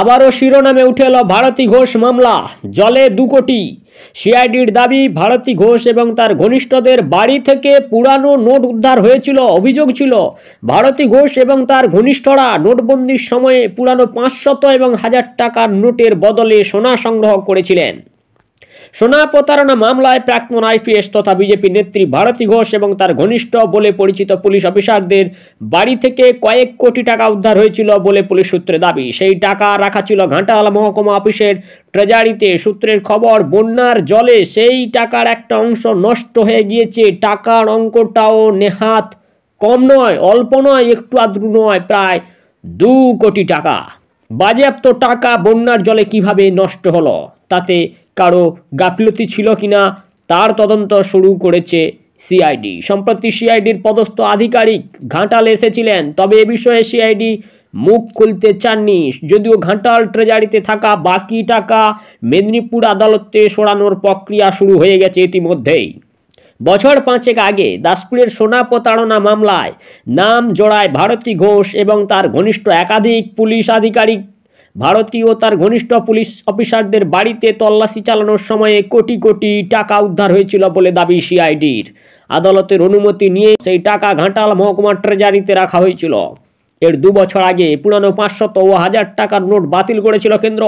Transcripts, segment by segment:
আবারও শিরোনামে উঠে এল ভারতী ঘোষ মামলা জলে দু কোটি সিআইডির দাবি ভারতী ঘোষ এবং তার ঘনিষ্ঠদের বাড়ি থেকে পুরানো নোট উদ্ধার হয়েছিল অভিযোগ ছিল ভারতী ঘোষ এবং তার ঘনিষ্ঠরা নোটবন্দির সময়ে পুরানো পাঁচশত এবং হাজার টাকার নোটের বদলে সোনা সংগ্রহ করেছিলেন সোনা প্রতারণা মামলায় প্রাক্তন আইপিএস তথা বিজেপি নেত্রী ভারতী ঘোষ এবং তার ঘনিষ্ঠ বলে পরিচিত পুলিশ অফিসারদের বাড়ি থেকে কয়েক কোটি টাকা উদ্ধার হয়েছিল বলে পুলিশ সূত্রে দাবি সেই টাকা রাখা ছিল ঘাটাল মহকুমা অফিসের ট্রেজারিতে সূত্রের খবর বন্যার জলে সেই টাকার একটা অংশ নষ্ট হয়ে গিয়েছে টাকার অঙ্কটাও নেহাত কম নয় অল্প নয় একটু আদ্রু নয় প্রায় দু কোটি টাকা বাজেয়াপ্ত টাকা বন্যার জলে কিভাবে নষ্ট হলো তাতে কারো গাফিলতি ছিল কিনা তার তদন্ত শুরু করেছে সিআইডি সম্প্রতি সিআইডির পদস্থ আধিকারিক ঘাটাল এসেছিলেন তবে এ বিষয়ে সিআইডি মুখ খুলতে চাননি যদিও ঘাটাল ট্রেজারিতে থাকা বাকি টাকা মেদিনীপুর আদালতে সরানোর প্রক্রিয়া শুরু হয়ে গেছে ইতিমধ্যেই বছর পাঁচেক আগে দাসপুরের সোনা প্রতারণা মামলায় নাম জড়ায় ভারতী ঘোষ এবং তার ঘনিষ্ঠ একাধিক পুলিশ আধিকারিক ভারতীয় তার ঘনিষ্ঠ পুলিশ অফিসারদের বাড়িতে তল্লাশি চালানোর সময়ে কোটি কোটি টাকা উদ্ধার হয়েছিল বলে দাবি সিআইডির আদালতের অনুমতি নিয়ে সেই টাকা ঘাটাল মহকুমার ট্রেজারিতে রাখা হয়েছিল এর দু বছর আগে পুরানো পাঁচশত ও হাজার টাকার নোট বাতিল করেছিল কেন্দ্র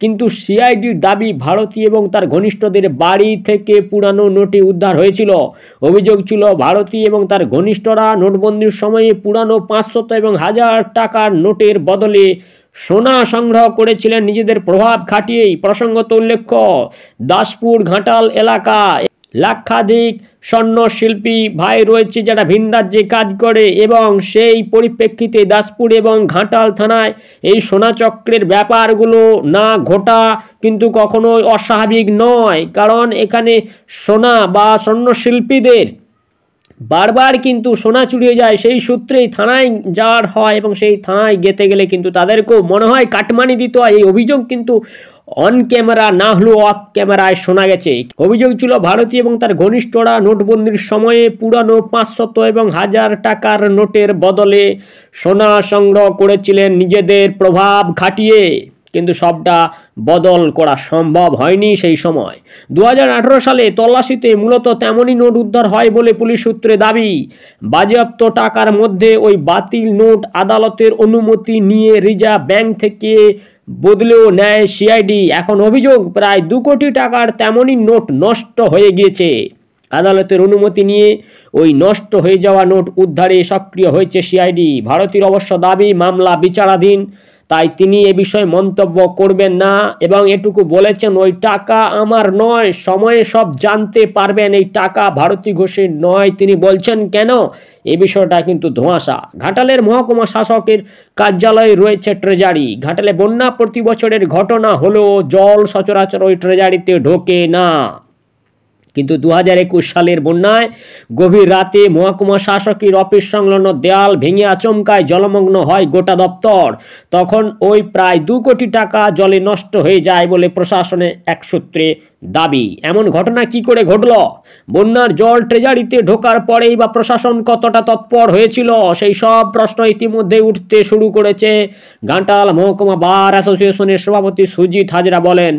কিন্তু সিআইডির দাবি ভারতী এবং তার ঘনিষ্ঠদের বাড়ি থেকে পুরানো নোটে উদ্ধার হয়েছিল অভিযোগ ছিল ভারতী এবং তার ঘনিষ্ঠরা নোটবন্দির সময়ে পুরানো পাঁচশত এবং হাজার টাকার নোটের বদলে সোনা সংগ্রহ করেছিলেন নিজেদের প্রভাব খাটিয়েই প্রসঙ্গত উল্লেখ্য দাসপুর ঘাটাল এলাকা লাক্ষাধিক স্বর্ণ শিল্পী ভাই রয়েছে যারা ভিন রাজ্যে কাজ করে এবং সেই পরিপ্রেক্ষিতে দাসপুর এবং ঘাটাল থানায় এই সোনাচক্রের ব্যাপারগুলো না ঘটা কিন্তু কখনোই অস্বাভাবিক নয় কারণ এখানে সোনা বা স্বর্ণশিল্পীদের বারবার কিন্তু সোনা চুরিয়ে যায় সেই সূত্রেই থানায় যাওয়ার হয় এবং সেই থানায় গেতে গেলে কিন্তু তাদেরকেও মনে হয় কাটমানি দিত হয় এই অভিযোগ কিন্তু অন ক্যামেরা না হলেও অফ ক্যামেরায় শোনা গেছে অভিযোগ ছিল ভারতীয় এবং তার ঘনিষ্ঠরা নোটবন্দির সময়ে পুরানো পাঁচশত এবং হাজার টাকার নোটের বদলে সোনা সংগ্রহ করেছিলেন নিজেদের প্রভাব খাটিয়ে কিন্তু সবটা বদল করা সম্ভব হয়নি সেই সময় দু সালে তল্লাশিতে মূলত তেমনই নোট উদ্ধার হয় বলে পুলিশ সূত্রে দাবি বাজেয়াপ্ত টাকার মধ্যে ওই বাতিল নোট আদালতের অনুমতি নিয়ে রিজার্ভ ব্যাংক থেকে বদলেও নেয় সিআইডি এখন অভিযোগ প্রায় দু কোটি টাকার তেমনই নোট নষ্ট হয়ে গিয়েছে আদালতের অনুমতি নিয়ে ওই নষ্ট হয়ে যাওয়া নোট উদ্ধারে সক্রিয় হয়েছে সিআইডি ভারতীয় অবশ্য দাবি মামলা বিচারাধীন তাই তিনি এ বিষয়ে মন্তব্য করবেন না এবং এটুকু বলেছেন ওই টাকা আমার নয় সময়ে সব জানতে পারবেন এই টাকা ভারতী ঘোষের নয় তিনি বলছেন কেন এ বিষয়টা কিন্তু ধোঁয়াশা ঘাটালের মহকুমা শাসকের কার্যালয়ে রয়েছে ট্রেজারি ঘাটালে বন্যা প্রতি বছরের ঘটনা হলেও জল সচরাচর ওই ট্রেজারিতে ঢোকে না কিন্তু দু একুশ সালের বন্যায় গভীর রাতে মহকুমা শাসকের অফিস সংলগ্ন দেয়াল ভেঙে আচমকায় জলমগ্ন হয় গোটা দপ্তর তখন ওই প্রায় দু কোটি টাকা জলে নষ্ট হয়ে যায় বলে প্রশাসনের এক সূত্রে দাবি এমন ঘটনা কি করে ঘটল বন্যার জল ট্রেজারিতে ঢোকার পরেই বা প্রশাসন কতটা তৎপর হয়েছিল সেই সব প্রশ্ন ইতিমধ্যে উঠতে শুরু করেছে ঘাটাল মহকুমা বার অ্যাসোসিয়েশনের সভাপতি সুজিত হাজরা বলেন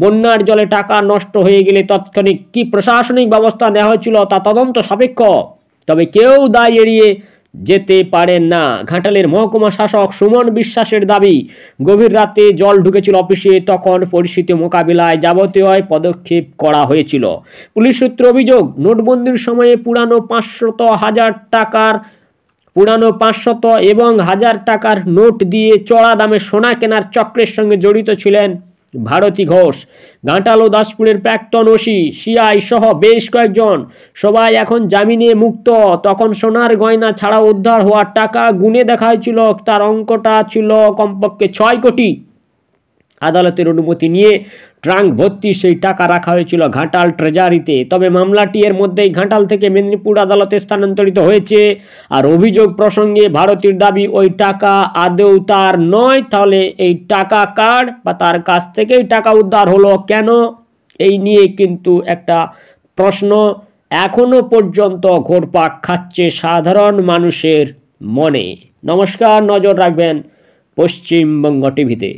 বন্যার জলে টাকা নষ্ট হয়ে গেলে তৎক্ষণিক কি প্রশাসনিক ব্যবস্থা নেওয়া হয়েছিল তা তদন্ত সাপেক্ষ তবে কেউ দায় এড়িয়ে যেতে পারেন না ঘাটালের মহকুমা শাসক সুমন বিশ্বাসের দাবি গভীর রাতে জল ঢুকেছিল অফিসে তখন পরিস্থিতি মোকাবিলায় যাবতীয় পদক্ষেপ করা হয়েছিল পুলিশ সূত্র অভিযোগ নোটবন্দির সময়ে পুরানো পাঁচশত হাজার টাকার পুরানো পাঁচশত এবং হাজার টাকার নোট দিয়ে চড়া দামে সোনা কেনার চক্রের সঙ্গে জড়িত ছিলেন ভারতী ঘোষ গাঁটালো দাসপুরের প্রাক্তন ওসি সিআই সহ বেশ কয়েকজন সবাই এখন জামিনে মুক্ত তখন সোনার গয়না ছাড়া উদ্ধার হওয়ার টাকা গুনে দেখা হয়েছিল তার অঙ্কটা ছিল কমপক্ষে ছয় কোটি আদালতের অনুমতি নিয়ে ট্রাঙ্ক ভর্তি সেই টাকা রাখা হয়েছিল ঘাটাল ট্রেজারিতে তবে মামলাটি এর মধ্যেই ঘাটাল থেকে মেদিনীপুর আদালতে স্থানান্তরিত হয়েছে আর অভিযোগ প্রসঙ্গে ভারতের দাবি ওই টাকা আদৌ তার নয় তাহলে এই টাকা কার বা তার কাছ থেকেই টাকা উদ্ধার হলো কেন এই নিয়ে কিন্তু একটা প্রশ্ন এখনও পর্যন্ত ঘোরপাক খাচ্ছে সাধারণ মানুষের মনে নমস্কার নজর রাখবেন পশ্চিমবঙ্গ টিভিতে